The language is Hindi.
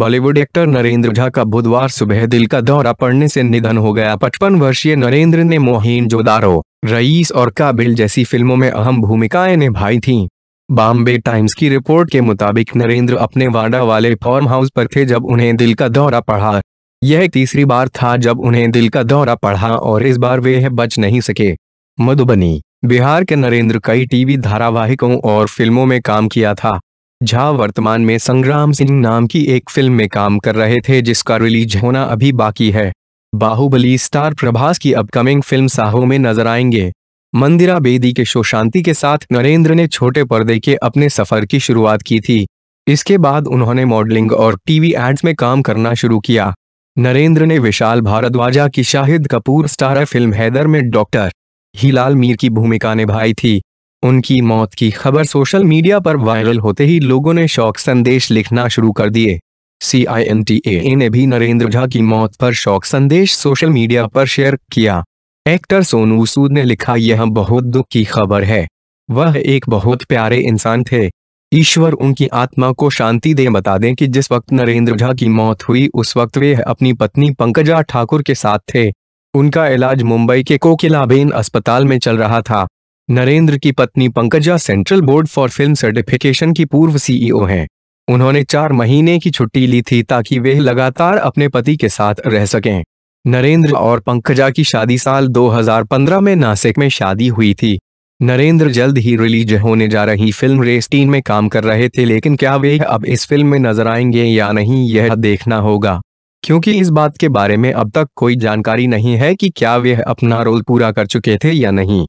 बॉलीवुड एक्टर नरेंद्र झा का बुधवार सुबह दिल का दौरा पड़ने से निधन हो गया पचपन वर्षीय नरेंद्र ने मोहिन जोदारो रईस और काबिल जैसी फिल्मों में अहम भूमिकाएं निभाई थीं। बॉम्बे टाइम्स की रिपोर्ट के मुताबिक नरेंद्र अपने वाडा वाले फार्म हाउस पर थे जब उन्हें दिल का दौरा पढ़ा यह तीसरी बार था जब उन्हें दिल का दौरा पढ़ा और इस बार वे बच नहीं सके मधुबनी बिहार के नरेंद्र कई टीवी धारावाहिकों और फिल्मों में काम किया था झा वर्तमान में संग्राम सिंह नाम की एक फिल्म में काम कर रहे थे जिसका रिलीज होना अभी बाकी है बाहुबली स्टार प्रभास की अपकमिंग फिल्म साहो में नजर आएंगे मंदिरा बेदी के शोशांति के साथ नरेंद्र ने छोटे पर्दे के अपने सफर की शुरुआत की थी इसके बाद उन्होंने मॉडलिंग और टीवी एड्स में काम करना शुरू किया नरेंद्र ने विशाल भारद्वाजा की शाहिद कपूर स्टारर फिल्म हैदर में डॉक्टर हिलाल मीर की भूमिका निभाई थी उनकी मौत की खबर सोशल मीडिया पर वायरल होते ही लोगों ने शोक संदेश लिखना शुरू कर दिए सीआईएनटीए ने भी नरेंद्र झा की मौत पर शौक संदेश सोशल मीडिया पर शेयर किया एक्टर सोनू सूद ने लिखा यह बहुत दुख की खबर है वह एक बहुत प्यारे इंसान थे ईश्वर उनकी आत्मा को शांति दे बता दें कि जिस वक्त नरेंद्र झा की मौत हुई उस वक्त वे अपनी पत्नी पंकजा ठाकुर के साथ थे उनका इलाज मुंबई के कोकिलाबेन अस्पताल में चल रहा था नरेंद्र की पत्नी Pankaja central board for film certification की पूर्व सीईओ e हैं उन्होंने चार महीने की छुट्टी ली थी ताकि वे लगातार अपने पति के साथ रह सकें नरेंद्र और पंकजा की शादी साल 2015 में नासिक में शादी हुई थी नरेंद्र जल्द ही रिलीज होने जा रही फिल्म रेस्टीन में काम कर रहे थे लेकिन क्या वे अब इस फिल्म में नजर आएंगे या नहीं यह देखना होगा क्योंकि इस बात के बारे में अब तक कोई जानकारी नहीं है कि क्या वे अपना रोल पूरा कर चुके थे या नहीं